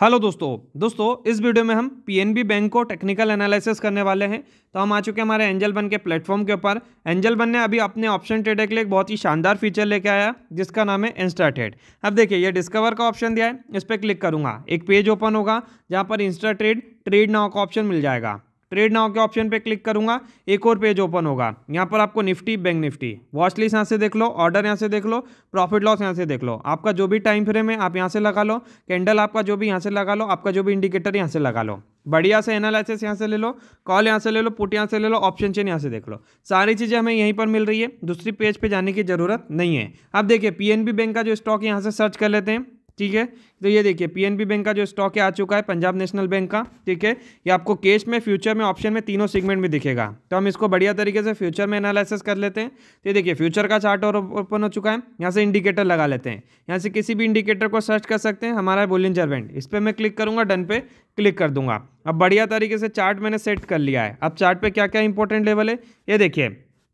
hello दोस्तों दोस्तों इस वीडियो में हम पीएनबी बैंक को टेक्निकल एनालिसिस करने वाले हैं तो हम आ चुके हैं हमारे एंजल बन के प्लेटफॉर्म के ऊपर एंजल बन ने अभी अपने ऑप्शन ट्रेड के लिए एक बहुत ही शानदार फीचर लेके आया जिसका नाम है इंस्टा ट्रेड अब देखिए ये डिस्कवर का ऑप्शन दिया है इस पर क्लिक करूंगा एक पेज ओपन होगा जहाँ पर इंस्टा ट्रेड ट्रेड नाव का ऑप्शन मिल जाएगा ट्रेड नाव के ऑप्शन पे क्लिक करूंगा एक और पेज ओपन होगा यहाँ पर आपको Nifty bank Nifty watch list यहाँ से देख लो ऑर्डर यहाँ से देख लो प्रॉफिट लॉस यहाँ से देख लो आपका जो भी टाइम फ्रेम है आप यहाँ से लगा लो कैंडल आपका जो भी यहाँ से लगा लो आपका जो भी इंडिकेटर यहाँ से लगा लो बढ़िया से एनालिसिस यहाँ से ले लो कॉल यहाँ से ले लो पुट यहाँ से ले लो ऑप्शन चेन यहाँ से देख लो सारी चीज़ें हमें यहीं पर मिल रही है दूसरी पेज पर जाने की ज़रूरत नहीं है अब देखिए पी बैंक का जो स्टॉक यहाँ से सर्च कर लेते हैं ठीक है तो ये देखिए पीएनबी बैंक का जो स्टॉक है आ चुका है पंजाब नेशनल बैंक का ठीक है ये आपको कैश में फ्यूचर में ऑप्शन में तीनों सेगमेंट में दिखेगा तो हम इसको बढ़िया तरीके से फ्यूचर में एनालिसिस कर लेते हैं तो ये देखिए फ्यूचर का चार्ट और ओपन हो चुका है यहाँ से इंडिकेटर लगा लेते हैं यहाँ से किसी भी इंडिकेटर को सर्च कर सकते हैं हमारा बोलिंजर बैंड इस पर मैं क्लिक करूँगा डन पे क्लिक कर दूंगा अब बढ़िया तरीके से चार्ट मैंने सेट कर लिया है अब चार्ट पे क्या क्या इंपॉर्टेंट लेवल है ये देखिए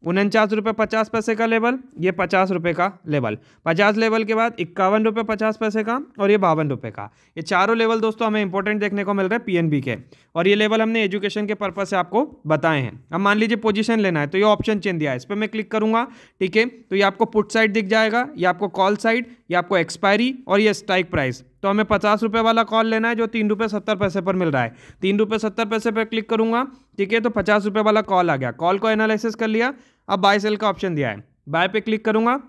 उनचास रुपये पचास पैसे का लेवल ये पचास रुपये का लेवल पचास लेवल के बाद इक्यावन रुपये पचास पैसे का और ये बावन रुपये का ये चारों लेवल दोस्तों हमें इंपॉर्टेंट देखने को मिल रहा है पीएनबी के और ये लेवल हमने एजुकेशन के पर्पज से आपको बताए हैं अब मान लीजिए पोजीशन लेना है तो ये ऑप्शन चेंज दिया है इस पर मैं क्लिक करूँगा ठीक है तो ये आपको पुट साइड दिख जाएगा ये आपको कॉल साइड ये आपको एक्सपायरी और ये स्ट्राइक प्राइस तो हमें पचास रुपये वाला कॉल लेना है जो तीन रुपये सत्तर पैसे पर मिल रहा है तीन रुपये सत्तर पैसे पर क्लिक करूँगा ठीक है तो पचास रुपये वाला कॉल आ गया कॉल को एनालिसिस कर लिया अब बाय सेल का ऑप्शन दिया है बाय पे क्लिक करूंगा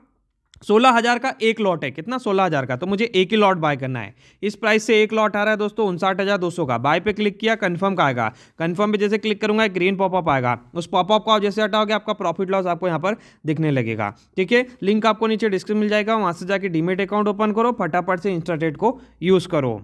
सोलह हज़ार का एक लॉट है कितना सोलह हज़ार का तो मुझे एक ही लॉट बाय करना है इस प्राइस से एक लॉट आ रहा है दोस्तों उनसाठ हज़ार दो सौ का बाय पे क्लिक किया कंफर्म का आएगा कंफर्म पे जैसे क्लिक करूंगा एक ग्रीन पॉपअप आएगा उस पॉपअप का जैसे हटाओगे आपका प्रॉफिट लॉस आपको यहाँ पर दिखने लगेगा ठीक है लिंक आपको नीचे डिस्क्रिप्शन मिल जाएगा वहाँ से जाकर डीमेट अकाउंट ओपन करो फटाफट से इंस्टाटेट को यूज़ करो